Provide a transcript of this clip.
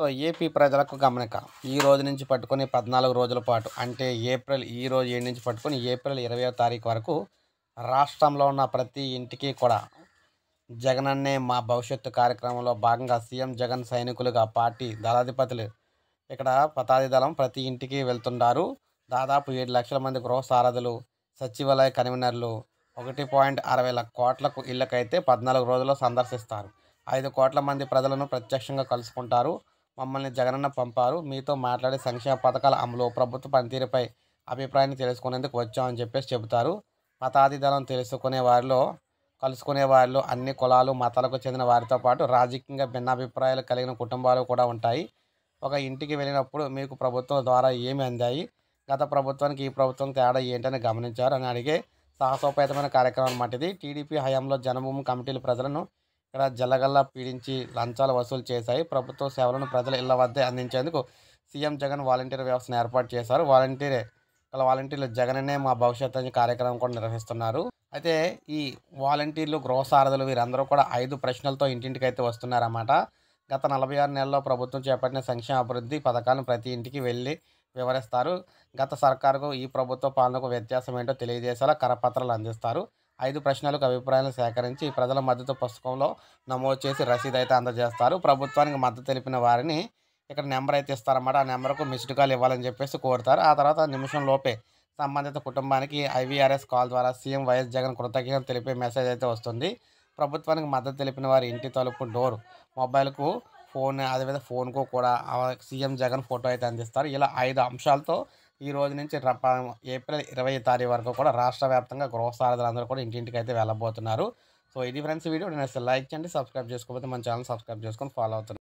so AP ప్రజలకు గమనిక ఈ రోజు నుంచి పట్టుకొని పద్నాలుగు రోజుల పాటు అంటే ఏప్రిల్ ఈ రోజు ఏడు నుంచి పట్టుకొని ఏప్రిల్ ఇరవై తారీఖు వరకు రాష్ట్రంలో ఉన్న ప్రతి ఇంటికి కూడా జగనన్నే మా భవిష్యత్తు కార్యక్రమంలో భాగంగా సీఎం జగన్ సైనికులుగా పార్టీ దళాధిపతులు ఇక్కడ పతాది దళం ప్రతి ఇంటికి వెళ్తున్నారు దాదాపు ఏడు లక్షల మంది గృహ సారథులు సచివాలయ కన్వీనర్లు ఒకటి పాయింట్ అరవై కోట్లకు ఇళ్ళకైతే పద్నాలుగు రోజుల్లో సందర్శిస్తారు ఐదు కోట్ల మంది ప్రజలను ప్రత్యక్షంగా కలుసుకుంటారు మమ్మల్ని జగనన్న పంపారు మీతో మాట్లాడే సంక్షేమ పథకాల అమలు ప్రభుత్వ పనితీరుపై అభిప్రాయాన్ని తెలుసుకునేందుకు వచ్చామని చెప్పేసి చెబుతారు దళం తెలుసుకునే వారిలో కలుసుకునే వారిలో అన్ని కులాలు మతాలకు చెందిన వారితో పాటు రాజకీయంగా భిన్నాభిప్రాయాలు కలిగిన కుటుంబాలు కూడా ఉంటాయి ఒక ఇంటికి వెళ్ళినప్పుడు మీకు ప్రభుత్వం ద్వారా ఏమి అందాయి గత ప్రభుత్వానికి ఈ ప్రభుత్వం తేడా ఏంటని గమనించారు అని అడిగే సాహసోపేతమైన కార్యక్రమం అన్నమాట ఇది టీడీపీ హయాంలో జనభూమి కమిటీలు ప్రజలను ఇక్కడ జల్లగల్లా పీడించి లంచాలు వసూలు చేశాయి ప్రభుత్వ సేవలను ప్రజల ఇళ్ల వద్దే అందించేందుకు సీఎం జగన్ వాలంటీర్ వ్యవస్థను ఏర్పాటు చేశారు వాలంటీరే వాళ్ళ వాలంటీర్లు జగన్నే మా భవిష్యత్ అని కార్యక్రమం కూడా నిర్వహిస్తున్నారు అయితే ఈ వాలంటీర్లు గృహసారథులు వీరందరూ కూడా ఐదు ప్రశ్నలతో ఇంటింటికి అయితే వస్తున్నారన్నమాట గత నలభై ఆరు నెలల్లో ప్రభుత్వం చేపట్టిన సంక్షేమ అభివృద్ధి పథకాలను ప్రతి ఇంటికి వెళ్ళి వివరిస్తారు గత సర్కారుకు ఈ ప్రభుత్వ పాలనకు వ్యత్యాసం ఏంటో తెలియజేసేలా కరపత్రాలు అందిస్తారు ఐదు ప్రశ్నలకు అభిప్రాయాలను సేకరించి ప్రజల మద్దతు పుస్తకంలో నమోదు చేసి రసీదు అయితే అందజేస్తారు ప్రభుత్వానికి మద్దతు తెలిపిన వారిని ఇక్కడ నెంబర్ అయితే ఇస్తారన్నమాట ఆ నెంబర్కు మిస్డ్ కాల్ ఇవ్వాలని చెప్పేసి కోరుతారు ఆ తర్వాత నిమిషం లోపే సంబంధిత కుటుంబానికి ఐవీఆర్ఎస్ కాల్ ద్వారా సీఎం వైఎస్ జగన్ కృతజ్ఞతలు తెలిపే మెసేజ్ అయితే వస్తుంది ప్రభుత్వానికి మద్దతు తెలిపిన వారి ఇంటి తలుపు డోర్ మొబైల్కు ఫోన్ అదేవిధంగా ఫోన్కు కూడా సీఎం జగన్ ఫోటో అయితే అందిస్తారు ఇలా ఐదు అంశాలతో ఈ రోజు నుంచి ఏప్రిల్ ఇరవై తారీఖు వరకు కూడా రాష్ట్ర వ్యాప్తంగా గృహ కూడా ఇంటింటికి అయితే వెళ్ళబోతున్నారు సో ఇది ఫ్రెండ్స్ వీడియో నేను లైక్ చేయండి సబ్స్క్రైబ్ చేసుకోకపోతే మన ఛానల్ సబ్స్క్రైబ్ చేసుకొని ఫాలో అవుతున్నారు